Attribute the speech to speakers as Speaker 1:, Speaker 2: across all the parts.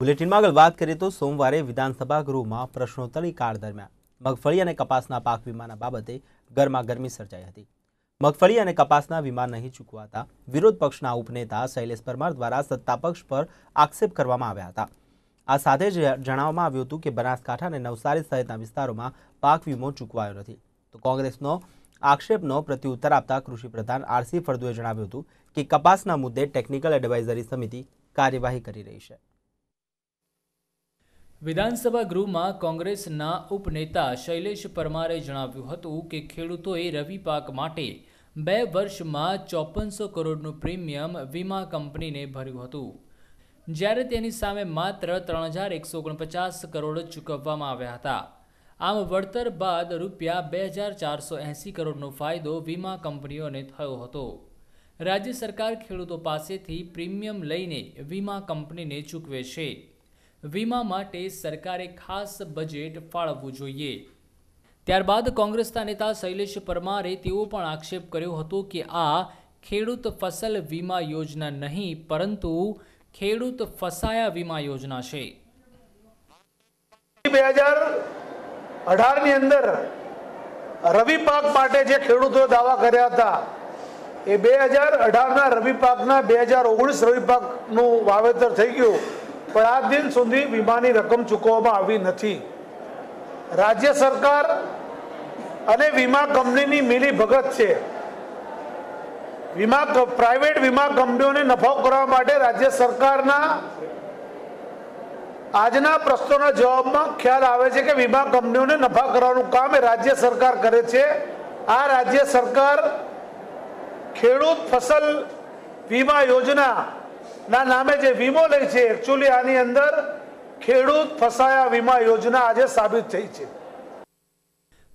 Speaker 1: બુલેટિનમાં આગળ વાત કરીએ તો સોમવારે વિધાનસભા ગૃહમાં પ્રશ્નોત્તરી કાળ દરમિયાન મગફળી અને કપાસના પાક વીમાના બાબતે ગરમા ગરમી સર્જાઈ હતી મગફળી અને કપાસના વીમા નહીં ચૂકવાતા વિરોધ પક્ષના ઉપનેતા શૈલેષ પરમાર દ્વારા સત્તાપક્ષ પર આક્ષેપ કરવામાં આવ્યા હતા આ સાથે જ જણાવવામાં આવ્યું હતું કે બનાસકાંઠા અને નવસારી સહિતના વિસ્તારોમાં પાક વીમો ચૂકવાયો નથી તો કોંગ્રેસનો આક્ષેપનો પ્રત્યુત્તર આપતા કૃષિપ્રધાન આરસી ફળદુએ જણાવ્યું હતું કે કપાસના મુદ્દે ટેકનિકલ એડવાઇઝરી સમિતિ કાર્યવાહી કરી રહી છે
Speaker 2: વિધાનસભા ગૃહમાં કોંગ્રેસના ઉપનેતા શૈલેષ પરમારે જણાવ્યું હતું કે ખેડૂતોએ રવિ પાક માટે બે વર્ષમાં ચોપનસો કરોડનું પ્રીમિયમ વીમા કંપનીને ભર્યું હતું જ્યારે તેની સામે માત્ર ત્રણ હજાર એકસો ઓગણપચાસ કરોડ ચૂકવવામાં આવ્યા હતા આમ વળતર બાદ રૂપિયા બે હજાર ચારસો એંસી કરોડનો ફાયદો વીમા કંપનીઓને થયો હતો રાજ્ય સરકાર ખેડૂતો પાસેથી પ્રીમિયમ લઈને વીમા કંપનીને ચૂકવે છે વીમા માટે સરકારે ખાસ બજેટ ફાળવવું જોઈએ ત્યારબાદ કોંગ્રેસના નેતા શૈલેષ પરમારે તેવો પણ આક્ષેપ કર્યો હતો કે આ ખેડૂત ફસલ વીમા યોજના નહીં પરંતુ ખેડૂત ફસાયા વીમા યોજના છે
Speaker 3: બે હજાર અઢારની અંદર રવિ પાક માટે જે ખેડૂતો દાવા કર્યા હતા એ બે હજાર અઢારના રવિ પાકના બે હજાર ઓગણીસ રવિ પાકનું વાવેતર થઈ ગયું પણ આ દિન સુધી વીમાની રકમ ચૂકવવામાં આવી નથી રાજ્ય સરકાર અને વીમા કંપનીની મિલી ભગત છે વીમા પ્રાઇવેટ વીમા કંપનીઓને નફો કરવા માટે રાજ્ય સરકારના આજના પ્રશ્નોના જવાબમાં ખ્યાલ આવે છે કે વીમા કંપનીઓને નફા કરવાનું કામ રાજ્ય સરકાર કરે છે આ રાજ્ય સરકાર ખેડૂત ફસલ વીમા યોજના ના નામે જે વીમો લે છે એકચ્યુઅલી આની અંદર ખેડૂત ફસાયા વીમા યોજના આજે સાબિત થઈ છે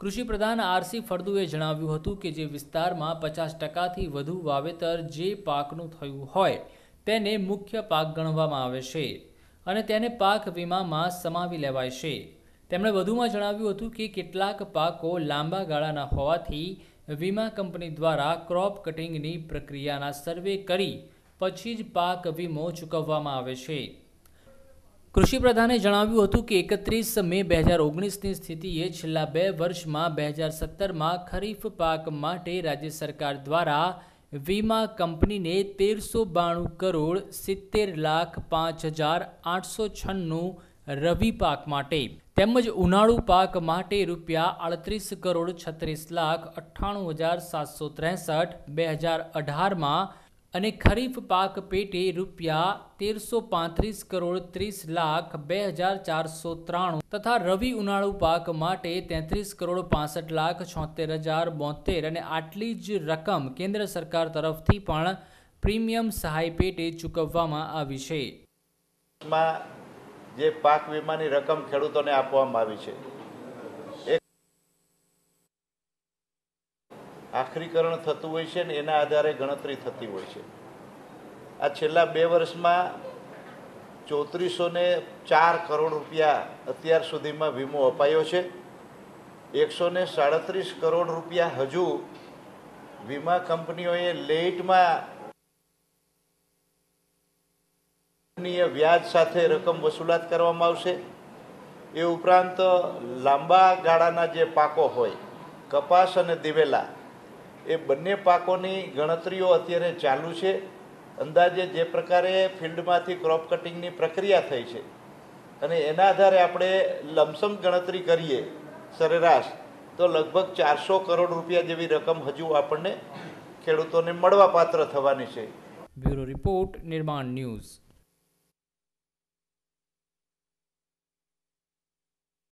Speaker 2: કૃષિ પ્રધાન આરસી ફળદુએ જણાવ્યું હતું કે જે વિસ્તારમાં પચાસ ટકાથી વધુ વાવેતર જે પાકનું થયું હોય તેને મુખ્ય પાક ગણવામાં આવે છે અને તેને પાક વીમામાં સમાવી લેવાય છે તેમણે વધુમાં જણાવ્યું હતું કે કેટલાક પાકો લાંબા ગાળાના હોવાથી વીમા કંપની દ્વારા ક્રોપ કટિંગની પ્રક્રિયાના સર્વે કરી પછી જ પાક વીમો ચૂકવવામાં આવે છે કૃષિ પ્રધાને જણાવ્યું હતું કે એકત્રીસ મે બે હજાર ઓગણીસની સ્થિતિએ છેલ્લા બે વર્ષમાં બે હજાર સત્તરમાં ખરીફ પાક માટે રાજ્ય સરકાર દ્વારા વીમા કંપનીને તેરસો બાણું કરોડ સિત્તેર લાખ પાંચ હજાર આઠસો છન્નું રવિ પાક માટે તેમજ ઉનાળુ પાક માટે રૂપિયા આડત્રીસ કરોડ છત્રીસ લાખ અઠ્ઠાણું હજાર સાતસો ત્રેસઠ બે હજાર અઢારમાં અને ખરીફ પાક પેટે રૂપિયા તેરસો પાંત્રીસ કરોડ ત્રીસ લાખ બે હજાર ચારસો ત્રાણું તથા રવિ ઉનાળુ પાક માટે તેત્રીસ કરોડ પાસઠ લાખ છોતેર હજાર બોતેર અને આટલી જ રકમ કેન્દ્ર સરકાર તરફથી પણ પ્રીમિયમ સહાય પેટે ચૂકવવામાં આવી છે
Speaker 4: જે પાક વીમાની રકમ ખેડૂતોને આપવામાં આવી છે આખરીકરણ થતું હોય છે ને એના આધારે ગણતરી થતી હોય છે આ છેલ્લા બે વર્ષમાં ચોત્રીસો ને ચાર કરોડ રૂપિયા અત્યાર સુધીમાં વીમો અપાયો છે એકસો ને સાડત્રીસ કરોડ રૂપિયા હજુ વીમા કંપનીઓએ લેટમાં વ્યાજ સાથે રકમ વસૂલાત કરવામાં આવશે એ ઉપરાંત લાંબા ગાળાના જે પાકો હોય કપાસ અને દિવેલા એ બંને પાકોની ગણતરીઓ અત્યારે ચાલુ છે અંદાજે જે પ્રકારે ફિલ્ડમાંથી ક્રોપ કટિંગની પ્રક્રિયા થઈ છે અને એના આધારે આપણે લમસમ ગણતરી કરીએ સરેરાશ તો લગભગ ચારસો કરોડ રૂપિયા જેવી રકમ હજુ આપણને ખેડૂતોને મળવાપાત્ર થવાની છે
Speaker 2: બ્યુરો રિપોર્ટ નિર્માણ ન્યૂઝ